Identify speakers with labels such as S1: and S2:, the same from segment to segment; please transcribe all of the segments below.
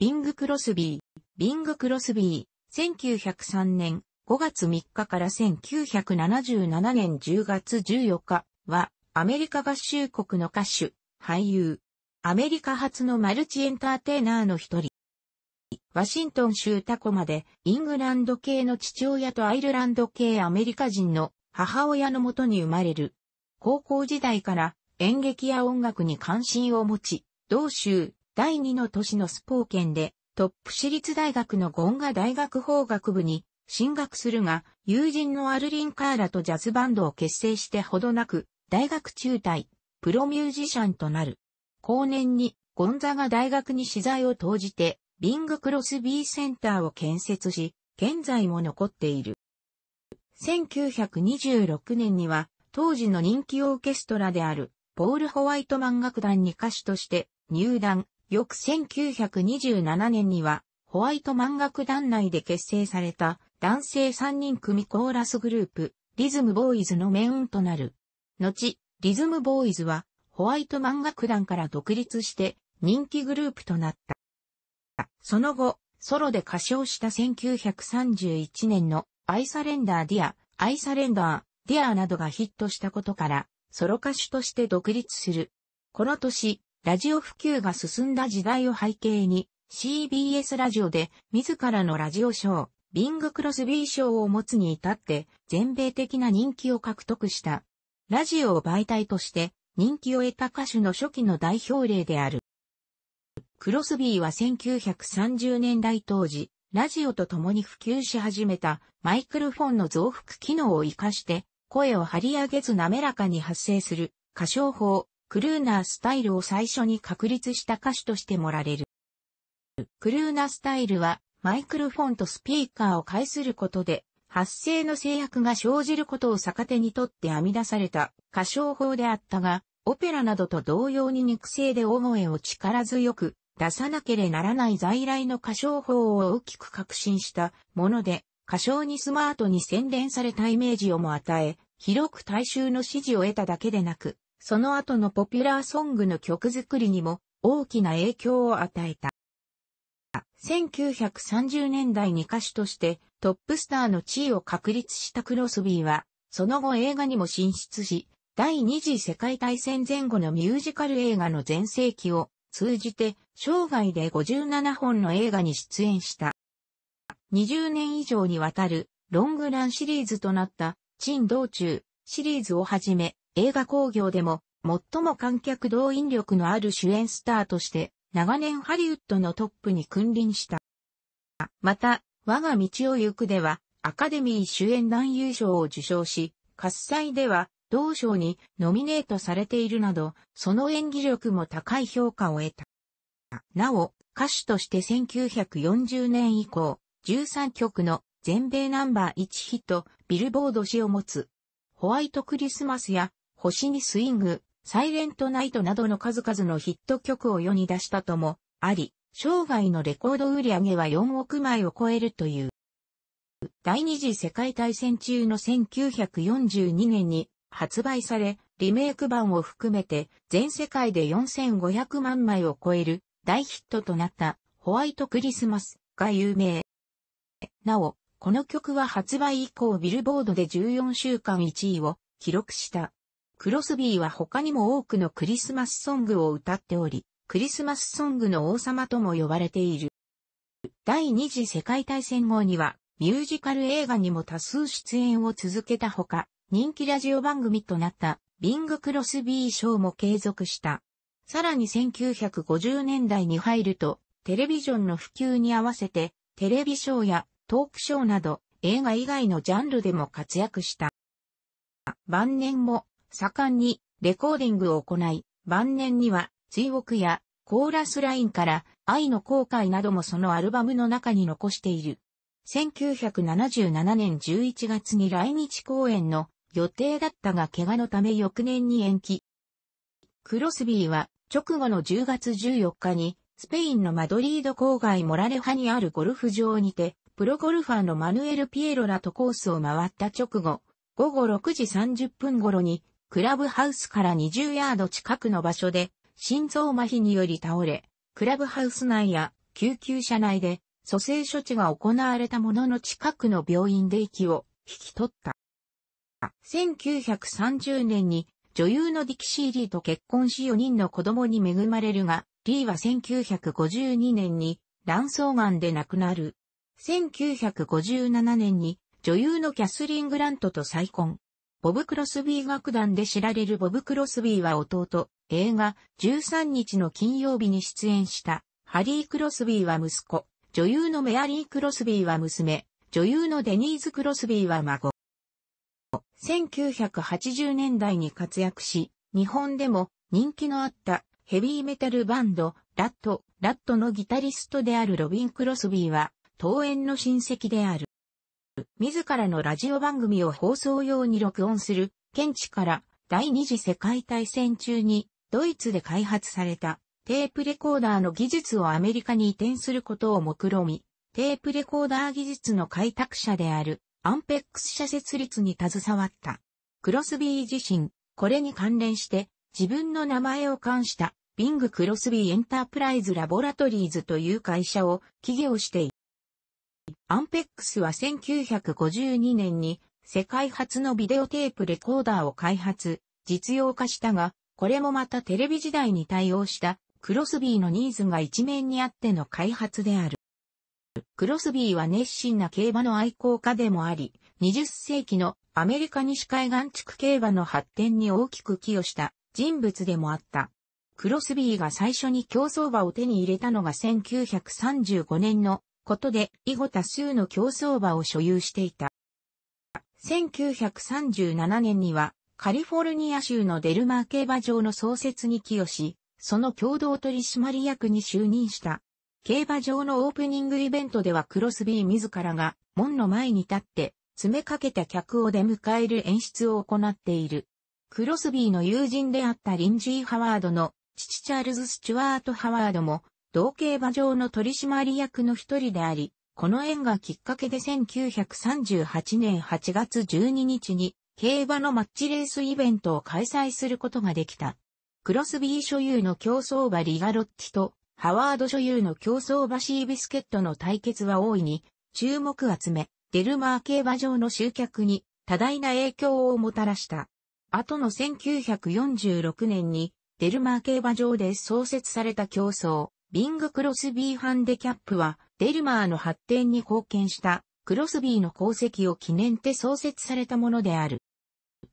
S1: ビング・クロスビー。ビング・クロスビー、1903年5月3日から1977年10月14日は、アメリカ合衆国の歌手、俳優。アメリカ初のマルチエンターテイナーの一人。ワシントン州タコまで、イングランド系の父親とアイルランド系アメリカ人の母親のもとに生まれる。高校時代から演劇や音楽に関心を持ち、同州、第2の都市のスポーンで、トップ私立大学のゴンガ大学法学部に進学するが、友人のアルリン・カーラとジャズバンドを結成してほどなく、大学中退、プロミュージシャンとなる。後年にゴンザが大学に資材を投じて、ビング・クロスビーセンターを建設し、現在も残っている。1926年には、当時の人気オーケストラである、ポール・ホワイトマン楽団に歌手として入団、翌1927年には、ホワイト漫楽団内で結成された男性3人組コーラスグループ、リズムボーイズのメウンとなる。後、リズムボーイズはホワイト漫楽団から独立して人気グループとなった。その後、ソロで歌唱した1931年のアイサレンダーディア、アイサレンダーディアなどがヒットしたことから、ソロ歌手として独立する。この年、ラジオ普及が進んだ時代を背景に、CBS ラジオで自らのラジオショー、ビング・クロスビー賞を持つに至って全米的な人気を獲得した。ラジオを媒体として人気を得た歌手の初期の代表例である。クロスビーは1930年代当時、ラジオと共に普及し始めたマイクロフォンの増幅機能を活かして、声を張り上げず滑らかに発生する歌唱法、クルーナースタイルを最初に確立した歌手としてもられる。クルーナースタイルは、マイクロフォンとスピーカーを介することで、発声の制約が生じることを逆手にとって編み出された歌唱法であったが、オペラなどと同様に肉声で大声を力強く出さなけれならない在来の歌唱法を大きく革新したもので、歌唱にスマートに洗練されたイメージをも与え、広く大衆の支持を得ただけでなく、その後のポピュラーソングの曲作りにも大きな影響を与えた。1930年代に歌手としてトップスターの地位を確立したクロスビーは、その後映画にも進出し、第二次世界大戦前後のミュージカル映画の全盛期を通じて生涯で57本の映画に出演した。20年以上にわたるロングランシリーズとなった、陳道中シリーズをはじめ、映画工業でも最も観客動員力のある主演スターとして長年ハリウッドのトップに君臨した。また、我が道を行くではアカデミー主演男優賞を受賞し、喝采では同賞にノミネートされているなど、その演技力も高い評価を得た。なお、歌手として1940年以降、13曲の全米ナンバー1ヒット、ビルボード氏を持つ、ホワイトクリスマスや星にスイング、サイレントナイトなどの数々のヒット曲を世に出したとも、あり、生涯のレコード売上は4億枚を超えるという。第二次世界大戦中の1942年に発売され、リメイク版を含めて全世界で4500万枚を超える大ヒットとなったホワイトクリスマスが有名。なお、この曲は発売以降ビルボードで14週間1位を記録した。クロスビーは他にも多くのクリスマスソングを歌っており、クリスマスソングの王様とも呼ばれている。第二次世界大戦後には、ミュージカル映画にも多数出演を続けたほか、人気ラジオ番組となったビング・クロスビー賞も継続した。さらに1950年代に入ると、テレビジョンの普及に合わせて、テレビショーやトークショーなど、映画以外のジャンルでも活躍した。晩年も盛んにレコーディングを行い、晩年には追憶やコーラスラインから愛の後悔などもそのアルバムの中に残している。1977年11月に来日公演の予定だったが怪我のため翌年に延期。クロスビーは直後の10月14日にスペインのマドリード郊外モラレハにあるゴルフ場にてプロゴルファーのマヌエル・ピエロラとコースを回った直後、午後6時30分頃にクラブハウスから20ヤード近くの場所で、心臓麻痺により倒れ、クラブハウス内や救急車内で蘇生処置が行われたものの近くの病院で息を引き取った。1930年に女優のディキシー・リーと結婚し4人の子供に恵まれるが、リーは1952年に卵巣癌で亡くなる。1957年に女優のキャスリン・グラントと再婚。ボブ・クロスビー楽団で知られるボブ・クロスビーは弟、映画13日の金曜日に出演したハリー・クロスビーは息子、女優のメアリー・クロスビーは娘、女優のデニーズ・クロスビーは孫。1980年代に活躍し、日本でも人気のあったヘビーメタルバンド、ラット、ラットのギタリストであるロビン・クロスビーは、当園の親戚である。自らのラジオ番組を放送用に録音する、現地から第二次世界大戦中にドイツで開発されたテープレコーダーの技術をアメリカに移転することを目論み、テープレコーダー技術の開拓者であるアンペックス社設立に携わった。クロスビー自身、これに関連して自分の名前を冠したビング・クロスビーエンタープライズ・ラボラトリーズという会社を企業していアンペックスは1952年に世界初のビデオテープレコーダーを開発、実用化したが、これもまたテレビ時代に対応したクロスビーのニーズが一面にあっての開発である。クロスビーは熱心な競馬の愛好家でもあり、20世紀のアメリカ西海岸地区競馬の発展に大きく寄与した人物でもあった。クロスビーが最初に競走馬を手に入れたのが1935年のことで、以後多数の競走馬を所有していた。1937年には、カリフォルニア州のデルマー競馬場の創設に寄与し、その共同取締役に就任した。競馬場のオープニングイベントではクロスビー自らが門の前に立って詰めかけた客を出迎える演出を行っている。クロスビーの友人であったリンジー・ハワードの父チャールズ・スチュワート・ハワードも同競馬場の取締役の一人であり、この縁がきっかけで1938年8月12日に競馬のマッチレースイベントを開催することができた。クロスビー所有の競争馬リガロッティとハワード所有の競争馬シービスケットの対決は大いに注目集め、デルマー競馬場の集客に多大な影響をもたらした。後の1946年にデルマー競馬場で創設された競争、ビング・クロスビー・ファンデキャップは、デルマーの発展に貢献した、クロスビーの功績を記念って創設されたものである。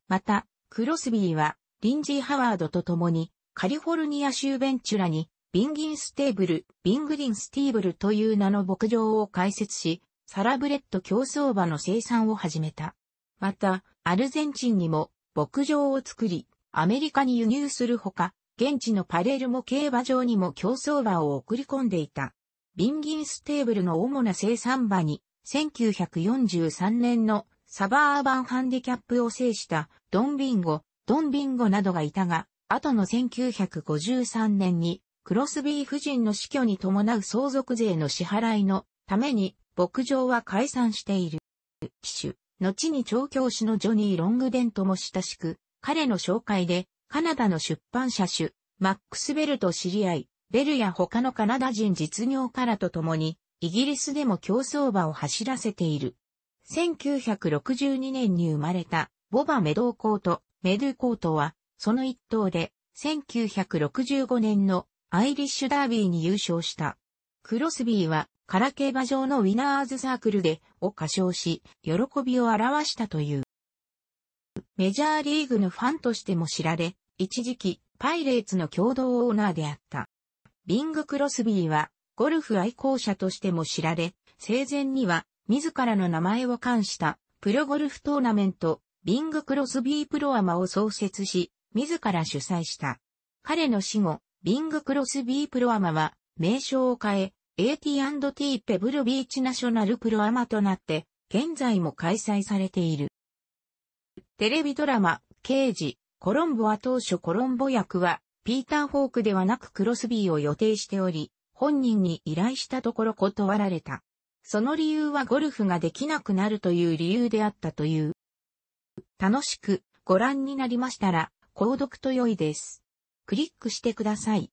S1: また、クロスビーは、リンジー・ハワードと共に、カリフォルニア州ベンチュラに、ビンギンステーブル、ビングリンスティーブルという名の牧場を開設し、サラブレッド競走馬の生産を始めた。また、アルゼンチンにも牧場を作り、アメリカに輸入するほか、現地のパレルモ競馬場にも競走馬を送り込んでいた。ビンギンステーブルの主な生産馬に、1943年のサバーバンハンディキャップを制したドンビンゴ、ドンビンゴなどがいたが、後の1953年にクロスビー夫人の死去に伴う相続税の支払いのために牧場は解散している。騎手、後に調教師のジョニー・ロングデントも親しく、彼の紹介でカナダの出版社主、マックス・ベルと知り合い、ベルや他のカナダ人実業家らと共に、イギリスでも競争馬を走らせている。1962年に生まれた、ボバ・メドーコート、メドゥコートは、その一頭で、1965年のアイリッシュダービーに優勝した。クロスビーは、カラ競馬場のウィナーズサークルで、を歌唱し、喜びを表したという。メジャーリーグのファンとしても知られ、一時期、パイレーツの共同オーナーであった。ビング・クロスビーは、ゴルフ愛好者としても知られ、生前には、自らの名前を冠した、プロゴルフトーナメント、ビング・クロスビー・プロアマを創設し、自ら主催した。彼の死後、ビング・クロスビー・プロアマは、名称を変え、AT&T ペブルビーチナショナルプロアマとなって、現在も開催されている。テレビドラマ、刑事、コロンボは当初コロンボ役は、ピーター・フォークではなくクロスビーを予定しており、本人に依頼したところ断られた。その理由はゴルフができなくなるという理由であったという。楽しくご覧になりましたら、購読と良いです。クリックしてください。